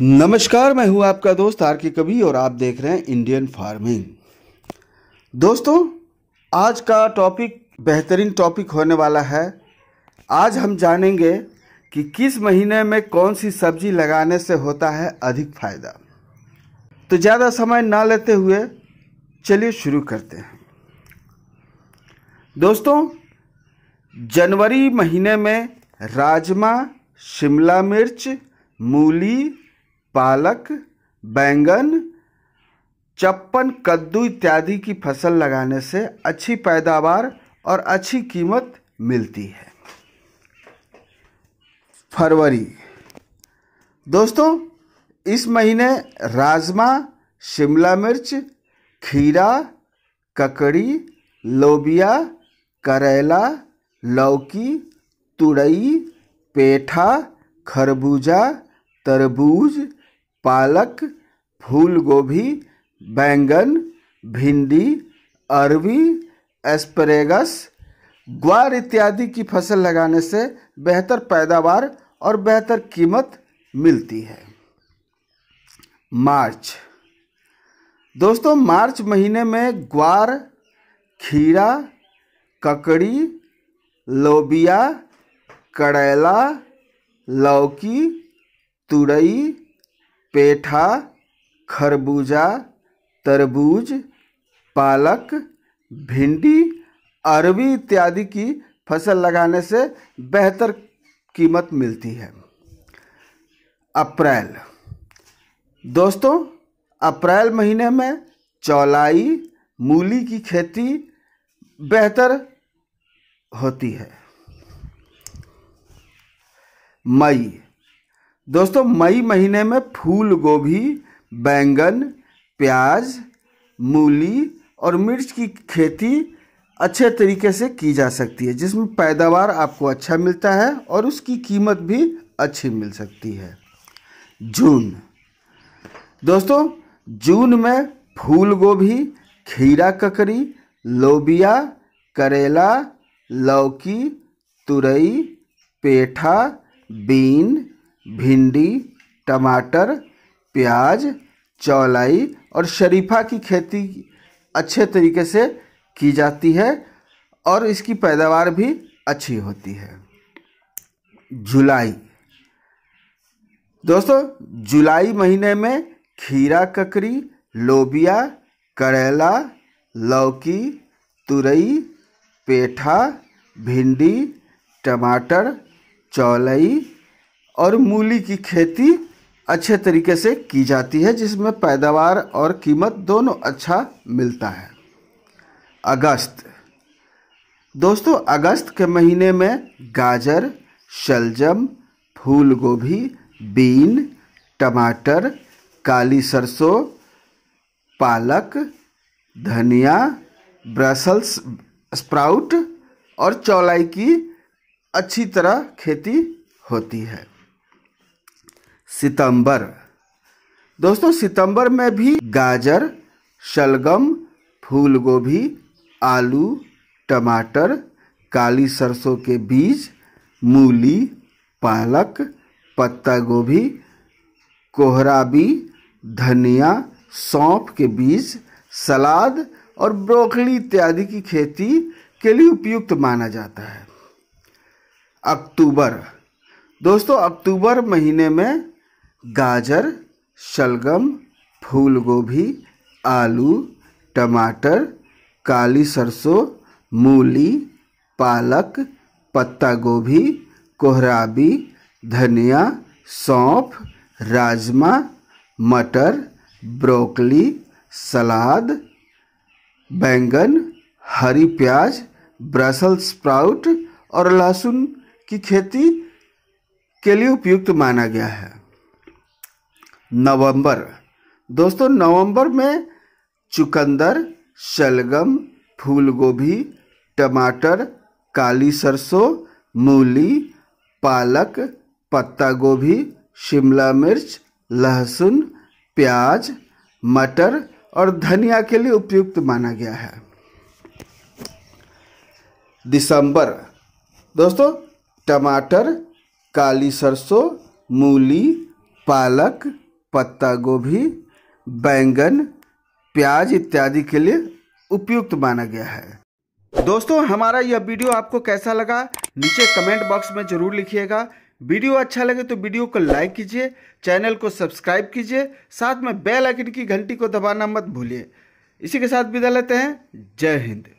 नमस्कार मैं हूं आपका दोस्त आर के कवि और आप देख रहे हैं इंडियन फार्मिंग दोस्तों आज का टॉपिक बेहतरीन टॉपिक होने वाला है आज हम जानेंगे कि किस महीने में कौन सी सब्जी लगाने से होता है अधिक फायदा तो ज़्यादा समय ना लेते हुए चलिए शुरू करते हैं दोस्तों जनवरी महीने में राजमा शिमला मिर्च मूली पालक बैंगन चप्पन कद्दू इत्यादि की फसल लगाने से अच्छी पैदावार और अच्छी कीमत मिलती है फरवरी दोस्तों इस महीने राजमा शिमला मिर्च खीरा ककड़ी लोबिया करेला लौकी तुरई पेठा खरबूजा तरबूज पालक फूल गोभी बैंगन भिंडी अरवी एस्परेगस ग्वार इत्यादि की फसल लगाने से बेहतर पैदावार और बेहतर कीमत मिलती है मार्च दोस्तों मार्च महीने में ग्वार खीरा ककड़ी लोबिया करेला लौकी तुरई पेठा खरबूजा तरबूज पालक भिंडी अरबी इत्यादि की फसल लगाने से बेहतर कीमत मिलती है अप्रैल दोस्तों अप्रैल महीने में चौलाई मूली की खेती बेहतर होती है मई दोस्तों मई महीने में फूल गोभी बैंगन प्याज मूली और मिर्च की खेती अच्छे तरीके से की जा सकती है जिसमें पैदावार आपको अच्छा मिलता है और उसकी कीमत भी अच्छी मिल सकती है जून दोस्तों जून में फूल गोभी खीरा ककड़ी लोबिया करेला लौकी तुरई पेठा बीन भिंडी टमाटर प्याज चौलाई और शरीफा की खेती अच्छे तरीके से की जाती है और इसकी पैदावार भी अच्छी होती है जुलाई दोस्तों जुलाई महीने में खीरा ककड़ी लोबिया करेला लौकी तुरई पेठा भिंडी टमाटर चौलई और मूली की खेती अच्छे तरीके से की जाती है जिसमें पैदावार और कीमत दोनों अच्छा मिलता है अगस्त दोस्तों अगस्त के महीने में गाजर शलजम फूल गोभी बीन टमाटर काली सरसों पालक धनिया ब्रसल्स स्प्राउट और चौलाई की अच्छी तरह खेती होती है सितंबर दोस्तों सितंबर में भी गाजर शलगम फूल गोभी आलू टमाटर काली सरसों के बीज मूली पालक पत्ता गोभी कोहराबी धनिया सौंफ के बीज सलाद और ब्रोकली इत्यादि की खेती के लिए उपयुक्त माना जाता है अक्टूबर दोस्तों अक्टूबर महीने में गाजर शलगम फूल गोभी आलू टमाटर काली सरसों मूली पालक पत्ता गोभी कोहराबी धनिया सौंफ राजमा मटर ब्रोकली सलाद बैंगन हरी प्याज ब्रसल स्प्राउट और लहसुन की खेती के लिए उपयुक्त माना गया है नवंबर दोस्तों नवंबर में चुकंदर शलगम फूल गोभी टमाटर काली सरसों मूली पालक पत्ता गोभी शिमला मिर्च लहसुन प्याज मटर और धनिया के लिए उपयुक्त माना गया है दिसंबर दोस्तों टमाटर काली सरसों मूली पालक पत्ता गोभी बैंगन प्याज इत्यादि के लिए उपयुक्त माना गया है दोस्तों हमारा यह वीडियो आपको कैसा लगा नीचे कमेंट बॉक्स में ज़रूर लिखिएगा वीडियो अच्छा लगे तो वीडियो को लाइक कीजिए चैनल को सब्सक्राइब कीजिए साथ में बेल आइकन की घंटी को दबाना मत भूलिए इसी के साथ विदा लेते हैं जय हिंद